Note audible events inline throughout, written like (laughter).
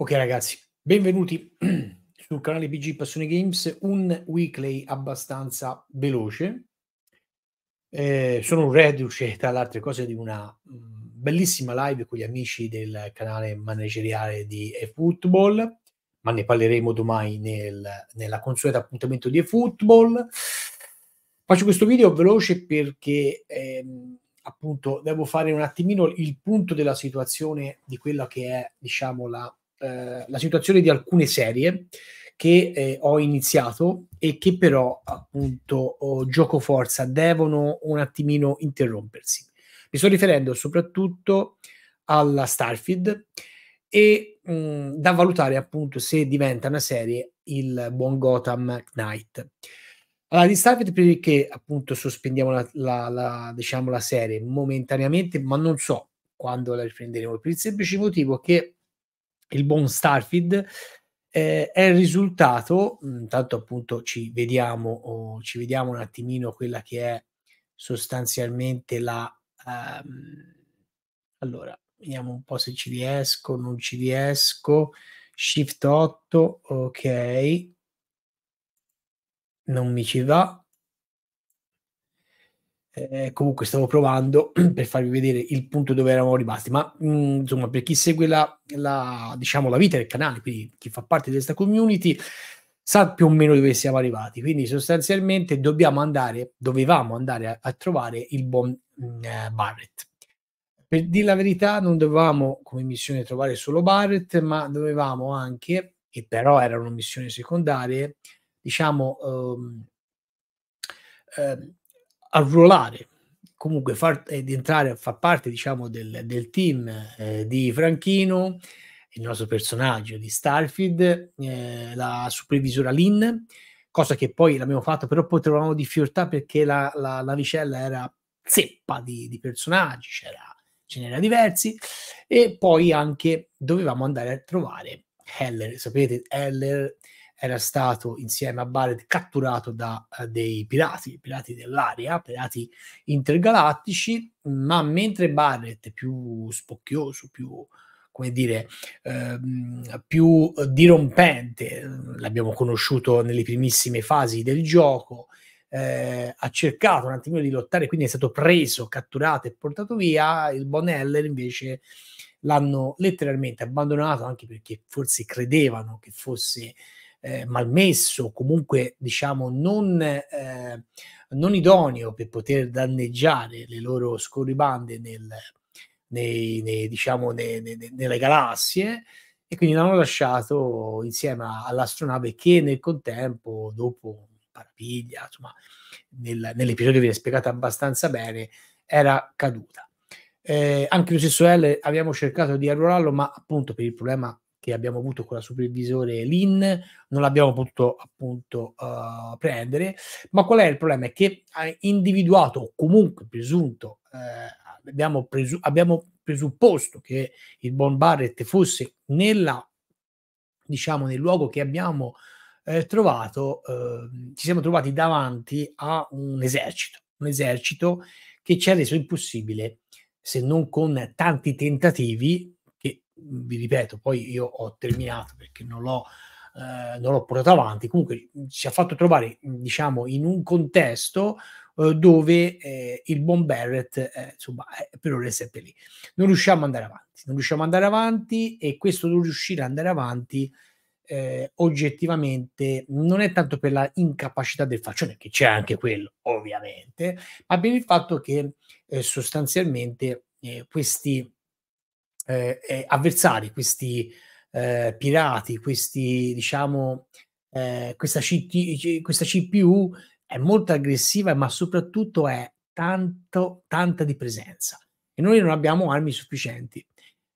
Ok ragazzi, benvenuti (clears throat) sul canale PG Passione Games, un weekly abbastanza veloce. Eh, sono reduce tra le altre cose di una mm, bellissima live con gli amici del canale manageriale di eFootball, ma ne parleremo domani nel, nella consueta appuntamento di eFootball. Faccio questo video veloce perché ehm, appunto devo fare un attimino il punto della situazione di quella che è diciamo la eh, la situazione di alcune serie che eh, ho iniziato e che però appunto oh, gioco forza devono un attimino interrompersi. Mi sto riferendo soprattutto alla Starfield e mh, mm, da valutare appunto se diventa una serie il buon Gotham Knight. Allora, di Starfield perché appunto sospendiamo la, la, la, diciamo, la serie momentaneamente, ma non so quando la riprenderemo, per il semplice motivo che il buon Starfield, eh, è il risultato, mm, intanto appunto ci vediamo, oh, ci vediamo un attimino quella che è sostanzialmente la... Um, allora, vediamo un po' se ci riesco, non ci riesco. Shift 8, ok. Non mi ci va eh, comunque stavo provando (clears throat) per farvi vedere il punto dove eravamo rimasti, ma mh, mm, insomma per chi segue la, la, diciamo, la vita del canale, quindi chi fa parte di questa community, sa più o meno dove siamo arrivati. Quindi sostanzialmente dobbiamo andare, dovevamo andare a, a trovare il buon mm, eh, Barrett. Per dire la verità, non dovevamo come missione trovare solo Barrett, ma dovevamo anche, e però era una missione secondaria diciamo, ehm, ehm, arruolare, comunque far, eh, di entrare a far parte diciamo, del, del team eh, di Franchino, il nostro personaggio di Starfield, eh, la supervisora Lynn, cosa che poi l'abbiamo fatto, però poi trovavamo difficoltà perché la, la, la, vicella era zeppa di, di personaggi, ce n'era diversi, e poi anche dovevamo andare a trovare Heller, sapete, Heller era stato insieme a Barrett catturato da uh, dei pirati, pirati dell'aria, pirati intergalattici, ma mentre Barrett più spocchioso, più come dire, eh, più dirompente, ehm, l'abbiamo conosciuto nelle primissime fasi del gioco, eh, ha cercato un attimino di lottare, quindi è stato preso, catturato e portato via, il Boneller invece l'hanno letteralmente abbandonato anche perché forse credevano che fosse eh, malmesso, comunque diciamo non, eh, non idoneo per poter danneggiare le loro scorribande nel, nei, nei, diciamo, nei, nelle galassie e quindi l'hanno lasciato insieme all'astronave che nel contempo, dopo parapiglia, insomma, nel, nell'episodio viene spiegata abbastanza bene, era caduta. Eh, anche lo stesso L abbiamo cercato di arruolarlo, ma appunto per il problema infatti abbiamo avuto con la supervisore Lin, non l'abbiamo potuto appunto uh, prendere, ma qual è il problema? È che ha individuato o comunque presunto, eh, abbiamo, presu- abbiamo presupposto che il Bon Barrett fosse nella, diciamo, nel luogo che abbiamo eh, trovato, eh, ci siamo trovati davanti a un esercito, un esercito che ci ha reso impossibile, se non con tanti tentativi, vi ripeto, poi io ho terminato perché non l'ho, eh, non l'ho portato avanti, comunque ci ha fatto trovare, diciamo, in un contesto eh, dove eh, il buon Barrett, eh, insomma, eh, per ora è sempre lì. Non riusciamo ad andare avanti, non riusciamo ad andare avanti e questo non riuscire ad andare avanti oggettivamente non è tanto per la incapacità del faccione, che c'è anche quello, ovviamente, ma per il fatto che sostanzialmente questi eh, eh, avversari, questi eh, pirati, questi, diciamo, eh, questa, CT, questa CPU è molto aggressiva, ma soprattutto è tanto, tanta di presenza. E noi non abbiamo armi sufficienti.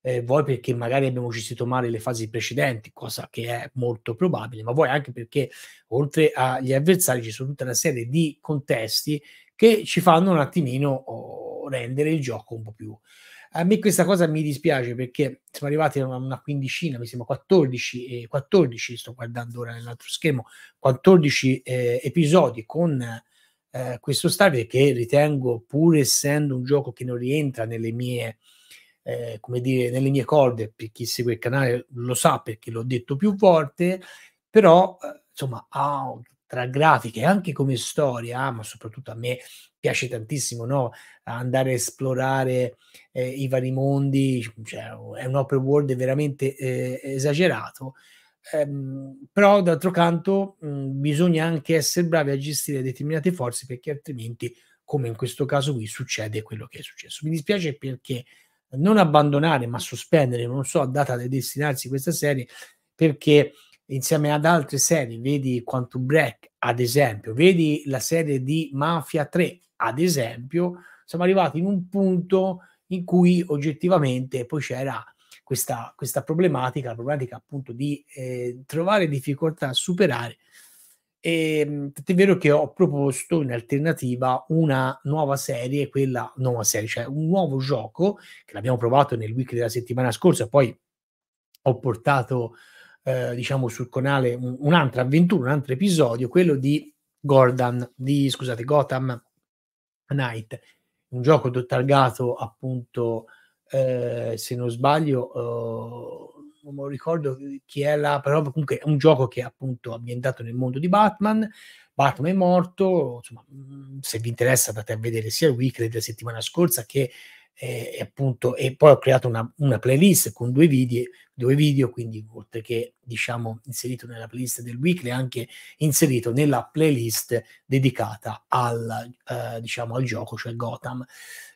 Eh, vuoi perché magari abbiamo gestito male le fasi precedenti, cosa che è molto probabile, ma vuoi anche perché oltre agli avversari ci sono tutta una serie di contesti che ci fanno un attimino oh, rendere il gioco un po' più a me questa cosa mi dispiace perché siamo arrivati a una quindicina, mi sembra 14, eh, 14 sto guardando ora nell'altro schermo, 14 eh, episodi con eh, questo Starfield che ritengo, pur essendo un gioco che non rientra nelle mie, eh, come dire, nelle mie corde, per chi segue il canale lo sa perché l'ho detto più volte, però eh, insomma ha tra grafica e anche come storia, ma soprattutto a me piace tantissimo no? andare a esplorare eh, i vari mondi, cioè, è un open world veramente eh, esagerato, ehm, però d'altro canto mh, mm, bisogna anche essere bravi a gestire determinate forze perché altrimenti, come in questo caso qui, succede quello che è successo. Mi dispiace perché non abbandonare ma sospendere, non so a data da destinarsi questa serie, perché insieme ad altre serie, vedi Quantum Break ad esempio, vedi la serie di Mafia 3 ad esempio, siamo arrivati in un punto in cui oggettivamente poi c'era questa, questa problematica, la problematica appunto di eh, trovare difficoltà a superare. E, ehm, è vero che ho proposto in alternativa una nuova serie, quella nuova serie, cioè un nuovo gioco che l'abbiamo provato nel week della settimana scorsa, poi ho portato eh, diciamo sul canale un, un'altra avventura, un altro episodio, quello di Gordon, di scusate, Gotham Knight, un gioco targato appunto, eh, se non sbaglio, eh, non ricordo chi è la, però comunque è un gioco che è appunto ambientato nel mondo di Batman, Batman è morto, insomma, mm, se vi interessa andate a vedere sia il weekly della settimana scorsa che e, appunto, e poi ho creato una, una playlist con due video, due video, quindi oltre che diciamo inserito nella playlist del weekly, anche inserito nella playlist dedicata al, eh, diciamo, al gioco, cioè Gotham.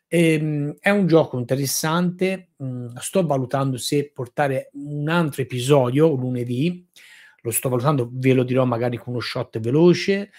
E, ehm, è un gioco interessante, mh, mm, sto valutando se portare un altro episodio lunedì, lo sto valutando, ve lo dirò magari con uno shot veloce,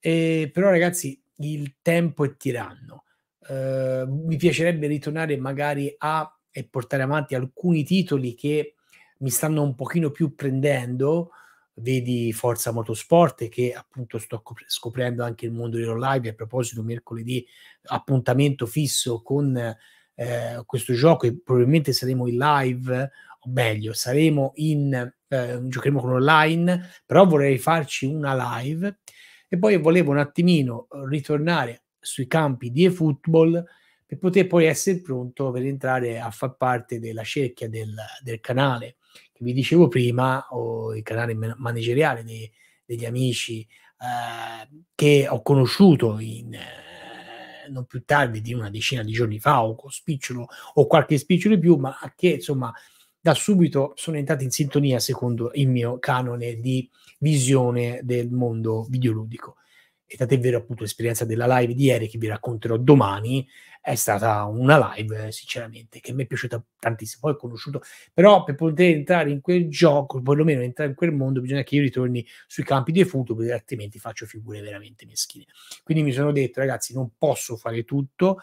eh, però ragazzi il tempo è tiranno eh, mi piacerebbe ritornare magari a e portare avanti alcuni titoli che mi stanno un pochino più prendendo, vedi Forza Motorsport che appunto sto scoprendo anche il mondo di Live a proposito mercoledì appuntamento fisso con eh, questo gioco e probabilmente saremo in live o meglio saremo in eh, giocheremo con online però vorrei farci una live e poi volevo un attimino ritornare sui campi di eFootball per poter poi essere pronto per entrare a far parte della cerchia del, del canale che vi dicevo prima, o il canale manageriale dei, degli amici eh, che ho conosciuto in, eh, non più tardi di una decina di giorni fa o con spicciolo o qualche spicciolo in più, ma che insomma da subito sono entrati in sintonia secondo il mio canone di visione del mondo videoludico e tant'è vero appunto l'esperienza della live di ieri che vi racconterò domani è stata una live sinceramente che mi è piaciuta tantissimo, poi ho conosciuto, però per poter entrare in quel gioco, perlomeno entrare in quel mondo bisogna che io ritorni sui campi dei football perché altrimenti faccio figure veramente meschine. Quindi mi sono detto ragazzi non posso fare tutto,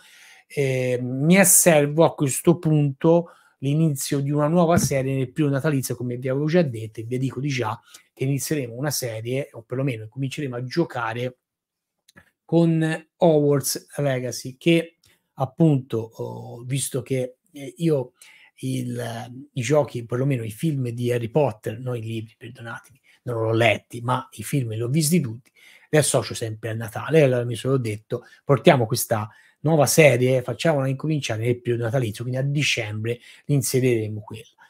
eh, mi asservo a questo punto l'inizio di una nuova serie nel primo natalizio, come vi avevo già detto, e vi dico di già che inizieremo una serie, o perlomeno cominceremo a giocare con Howard's Legacy che appunto, oh, visto che eh, io il, i giochi, perlomeno i film di Harry Potter, non i libri, perdonatemi, non l'ho letti, ma i film li ho visti tutti, li associo sempre a Natale. e Allora mi sono detto, portiamo questa nuova serie, facciamola incominciare nel periodo natalizio, quindi a dicembre inseriremo quella.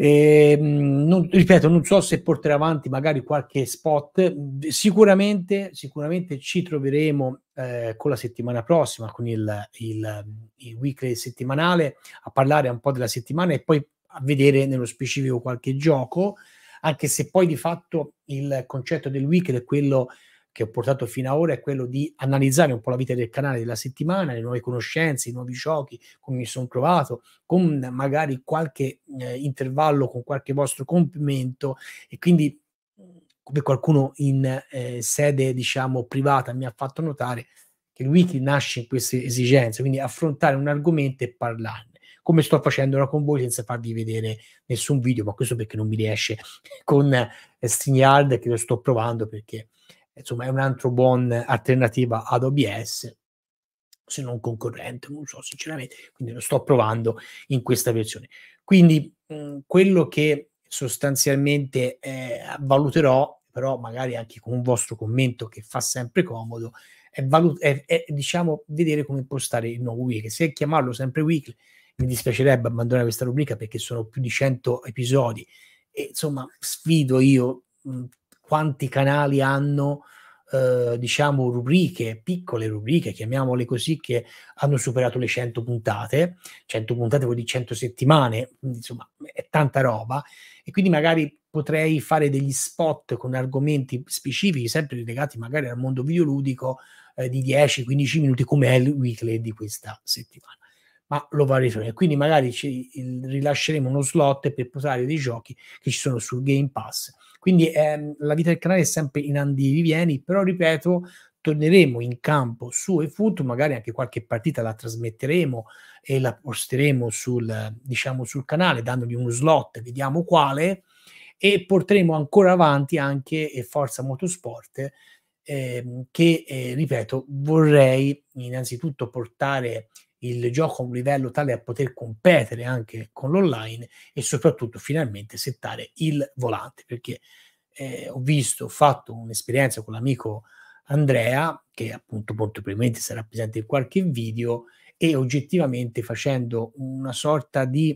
E, ehm, non, ripeto, non so se porterà avanti magari qualche spot, sicuramente, sicuramente ci troveremo eh, con la settimana prossima, con il, il, il, weekly settimanale, a parlare un po' della settimana e poi a vedere nello specifico qualche gioco, anche se poi di fatto il concetto del weekly è quello che ho portato fino ad ora è quello di analizzare un po' la vita del canale della settimana, le nuove conoscenze, i nuovi giochi, come mi sono trovato, con magari qualche eh, intervallo, con qualche vostro compimento e quindi come qualcuno in eh, sede diciamo privata mi ha fatto notare che il wiki nasce in queste esigenze, quindi affrontare un argomento e parlarne come sto facendo ora con voi senza farvi vedere nessun video, ma questo perché non mi riesce (laughs) con StreamYard che lo sto provando perché insomma è un altro buon alternativa ad OBS se non concorrente, non so sinceramente, quindi lo sto provando in questa versione. Quindi mh, mhmm, quello che sostanzialmente eh, valuterò, però magari anche con un vostro commento che fa sempre comodo, è, valut- è, è diciamo vedere come impostare il nuovo weekly. Se chiamarlo sempre weekly, mi dispiacerebbe abbandonare questa rubrica perché sono più di 100 episodi e insomma sfido io mh, mhmm, quanti canali hanno eh, diciamo rubriche, piccole rubriche, chiamiamole così, che hanno superato le 100 puntate, 100 puntate vuol dire 100 settimane, insomma è tanta roba, e quindi magari potrei fare degli spot con argomenti specifici, sempre legati magari al mondo videoludico, eh, di 10-15 minuti come è il weekly di questa settimana. Ma lo valuteremo, quindi magari ci, rilasceremo uno slot per posare dei giochi che ci sono sul Game Pass quindi ehm, la vita del canale è sempre in andivi, vieni, però ripeto, torneremo in campo su eFoot, magari anche qualche partita la trasmetteremo e la posteremo sul, diciamo, sul canale, dandogli uno slot, vediamo quale, e porteremo ancora avanti anche Forza Motorsport, ehm, che, eh, ripeto, vorrei innanzitutto portare il gioco a un livello tale da poter competere anche con l'online e soprattutto finalmente settare il volante perché eh, ho visto, ho fatto un'esperienza con l'amico Andrea che appunto molto probabilmente sarà presente in qualche video e oggettivamente facendo una sorta di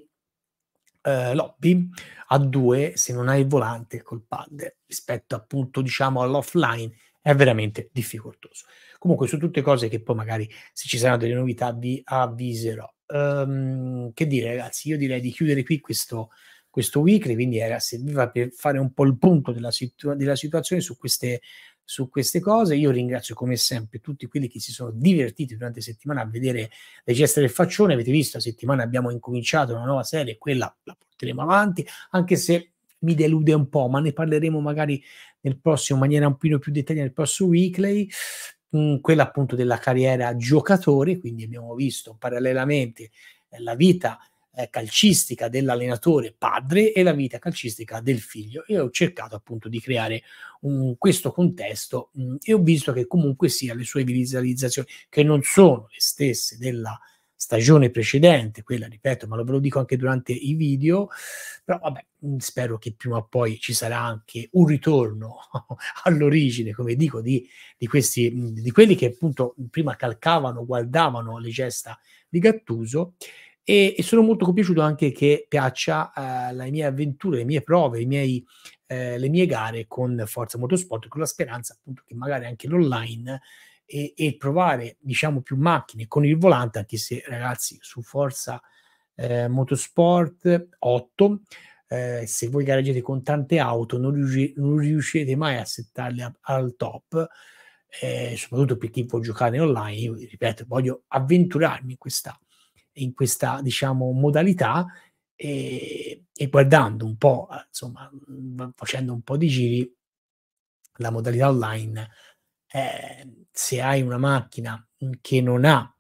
eh, lobby a due se non hai il volante col pad rispetto appunto diciamo all'offline è veramente difficoltoso. Comunque, su tutte cose che poi magari se ci saranno delle novità vi avviserò. Um, che dire, ragazzi, io direi di chiudere qui questo, questo weekly, quindi era serviva per fare un po' il punto della, situ- della situazione su queste, su queste, cose. Io ringrazio come sempre tutti quelli che si sono divertiti durante la settimana a vedere le geste del faccione. Avete visto, la settimana abbiamo incominciato una nuova serie, quella la porteremo avanti, anche se mi delude un po', ma ne parleremo magari nel prossimo, in maniera un po' più dettagliata, nel prossimo weekly mh, quella appunto della carriera giocatori, quindi abbiamo visto parallelamente eh, la vita eh, calcistica dell'allenatore padre e la vita calcistica del figlio e ho cercato appunto di creare un, questo contesto mh, mm, e ho visto che comunque sia le sue visualizzazioni che non sono le stesse della stagione precedente, quella ripeto, ma lo, ve lo dico anche durante i video, però vabbè, mm, spero che prima o poi ci sarà anche un ritorno (laughs) all'origine, come dico, di, di, questi, mm, di quelli che appunto prima calcavano, guardavano le gesta di Gattuso e, e sono molto compiaciuto anche che piaccia eh, le mie avventure, le mie prove, miei, eh, le mie gare con Forza Motorsport, con la speranza appunto che magari anche l'online e, e, provare diciamo più macchine con il volante, anche se ragazzi su Forza eh, Motorsport 8 eh, se voi gareggiate con tante auto non, riusci- non riuscirete mai a settarle a- al top. Eh, soprattutto per chi può giocare online, io ripeto, voglio avventurarmi in questa, in questa diciamo, modalità e, e, guardando un po', insomma, facendo un po' di giri, la modalità online eh, se hai una macchina mhmm, che non ha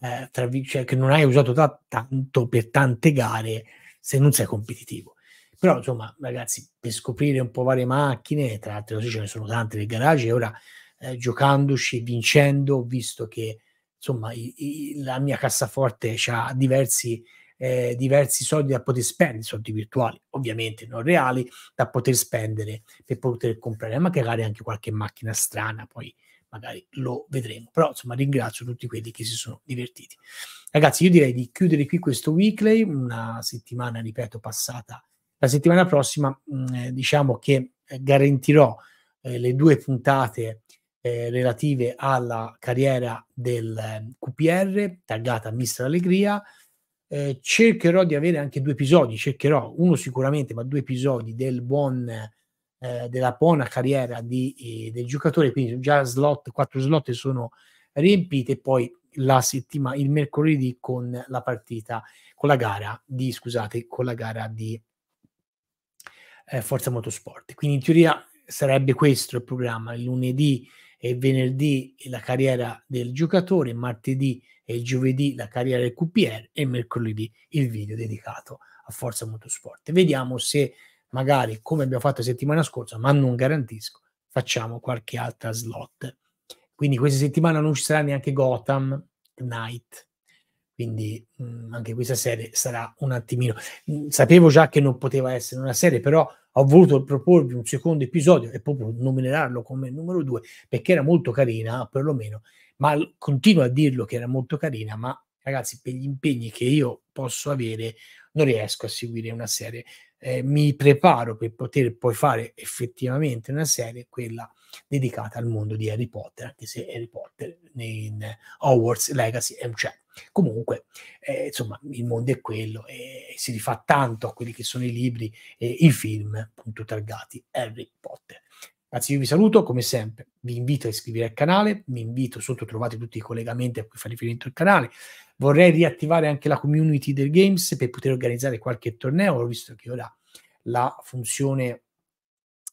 eh, tra, cioè, che non hai usato da tanto per tante gare se non sei competitivo però insomma ragazzi per scoprire un po' varie macchine tra altre cose ce ne sono tante nel garage e ora eh, giocandoci vincendo ho visto che insomma i, i, la mia cassaforte ha diversi eh, diversi soldi da poter spendere, soldi virtuali ovviamente non reali, da poter spendere per poter comprare magari anche qualche macchina strana, poi magari lo vedremo. Però insomma ringrazio tutti quelli che si sono divertiti. Ragazzi, io direi di chiudere qui questo weekly, una settimana, ripeto, passata. La settimana prossima mh, mm, eh, diciamo che eh, garantirò eh, le due puntate eh, relative alla carriera del eh, QPR, taggata Mister Allegria, eh, cercherò di avere anche due episodi, cercherò uno sicuramente, ma due episodi del buon, eh, della buona carriera di, eh, del giocatore, quindi già slot, quattro slot sono riempite poi la settima, il mercoledì con la partita, con la gara di, scusate, con la gara di eh, Forza Motorsport. Quindi in teoria sarebbe questo il programma, il lunedì e venerdì la carriera del giocatore, martedì e il giovedì la carriera del QPR e mercoledì il video dedicato a Forza Motorsport. Vediamo se magari, come abbiamo fatto la settimana scorsa, ma non garantisco, facciamo qualche altra slot. Quindi questa settimana non ci sarà neanche Gotham Night, quindi mh, mm, anche questa serie sarà un attimino. Mm, sapevo già che non poteva essere una serie, però ho voluto proporvi un secondo episodio e proprio nominarlo come numero due perché era molto carina, perlomeno ma continuo a dirlo che era molto carina, ma ragazzi, per gli impegni che io posso avere, non riesco a seguire una serie. Eh, mi preparo per poter poi fare effettivamente una serie, quella dedicata al mondo di Harry Potter, anche se Harry Potter in Hogwarts Legacy è un c'è. Comunque, eh, insomma, il mondo è quello e si rifà tanto a quelli che sono i libri e i film, appunto, targati Harry Potter. Grazie, io vi saluto come sempre, vi invito a iscrivervi al canale, vi invito, sotto trovate tutti i collegamenti a cui fa riferimento il canale. Vorrei riattivare anche la community del Games per poter organizzare qualche torneo, ho visto che ora la funzione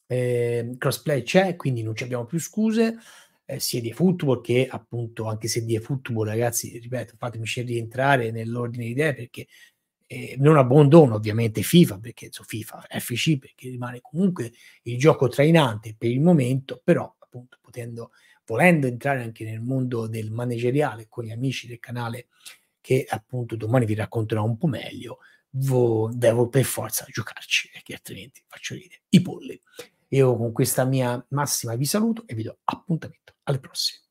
eh, crossplay c'è, quindi non ci abbiamo più scuse, eh, sia di football che appunto, anche se di football, ragazzi, ripeto, fatemi rientrare nell'ordine di idee perché eh, non abbandono ovviamente FIFA perché insomma, FIFA FC perché rimane comunque il gioco trainante per il momento, però appunto potendo, volendo entrare anche nel mondo del manageriale con gli amici del canale che appunto domani vi racconterò un po' meglio, vo, devo per forza giocarci perché altrimenti faccio ridere i polli. Io con questa mia massima vi saluto e vi do appuntamento alle prossime.